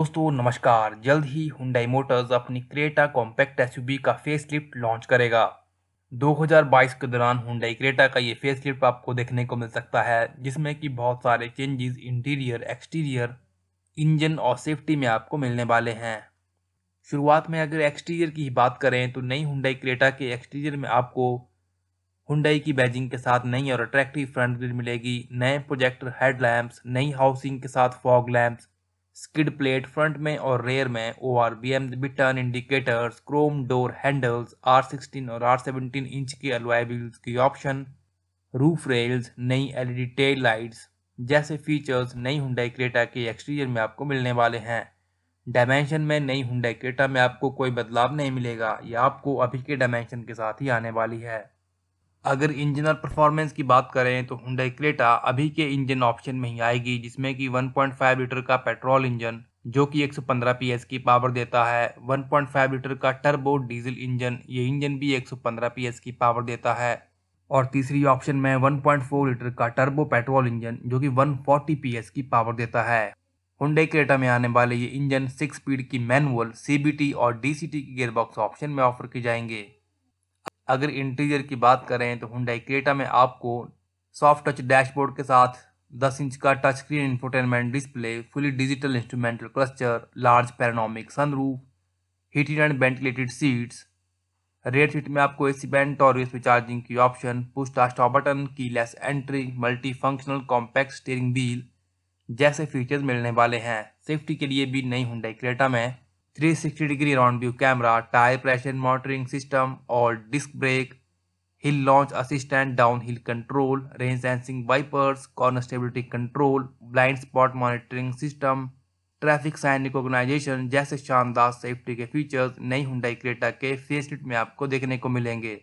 दोस्तों नमस्कार जल्द ही हुंडई मोटर्स अपनी क्रेटा कॉम्पैक्ट एसयूवी का फेसलिफ्ट लॉन्च करेगा 2022 के दौरान हुंडई क्रेटा का ये फेसलिफ्ट आपको देखने को मिल सकता है जिसमें कि बहुत सारे चेंजेस इंटीरियर एक्सटीरियर इंजन और सेफ्टी में आपको मिलने वाले हैं शुरुआत में अगर एक्सटीरियर की बात करें तो नई हुंडई क्रेटा के एक्सटीरियर में आपको हुंडई की बैजिंग के साथ नई और अट्रैक्टिव फ्रंट ग्रिल मिलेगी नए प्रोजेक्टर हेडलैम्प्स नई हाउसिंग के साथ fog lamps skid plate front में और रेयर में ओ आर बी ORBM बिटन chrome door handles R sixteen और आर सेवनटीन इंच के अलॉय की ऑप्शन रूफ रेल्स नई डी टेल लाइट्स जैसे फीचर्स नई हुंडई क्रेटा के एक्सटीरियर में आपको मिलने वाले हैं डायमेंशन में नई हुंडई क्रेटा में आपको कोई बदलाव नहीं मिलेगा यह आपको अभी के डायमेंशन के साथ ही आने वाली है अगर इंजन और परफॉर्मेंस की बात करें तो हुंडई क्रेटा अभी के इंजन ऑप्शन में ही आएगी जिसमें कि 1.5 लीटर का पेट्रोल इंजन जो कि 115 पीएस की पावर देता है 1.5 लीटर का टर्बो डीजल इंजन ये इंजन भी 115 पीएस की पावर देता है और तीसरी ऑप्शन में 1.4 लीटर का टर्बो पेट्रोल इंजन जो कि 140 पीएस की पावर देता है हुडई क्रेटा में आने वाले ये इंजन सिक्स स्पीड की मैनुअल सीबीटी और डीसीटी की गेयरबॉक्स ऑप्शन में ऑफर की जाएंगे अगर इंटीरियर की बात करें तो हुंडई क्रेटा में आपको सॉफ्ट टच डैशबोर्ड के साथ 10 इंच का touch screen infotainment display fully digital instrumental cluster large sun sunroof heating and ventilated seats rear seat में आपको ए सी बैंड और यूएसबी चार्जिंग की option push stop button keyless entry multi functional compact steering wheel जैसे features मिलने वाले हैं safety के लिए भी नई हुडाई क्रेटा में three sixty degree round view camera tyre pressure monitoring system और disc brake hill launch assistant downhill control range sensing wipers corner stability control blind spot monitoring system traffic sign recognition जैसे शानदार safety के features नई Hyundai Creta के facelift में आपको देखने को मिलेंगे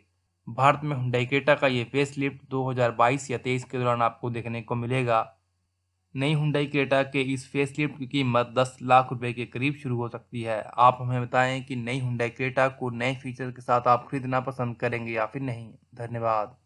भारत में हुडाई क्रेटा का ये फेस फेसलिफ्ट 2022 या तेईस के दौरान आपको देखने को मिलेगा नई हुंडई क्रेटा के इस फेसलिफ्ट की कीमत 10 लाख रुपए के करीब शुरू हो सकती है आप हमें बताएं कि नई हुंडई क्रेटा को नए फीचर के साथ आप खरीदना पसंद करेंगे या फिर नहीं धन्यवाद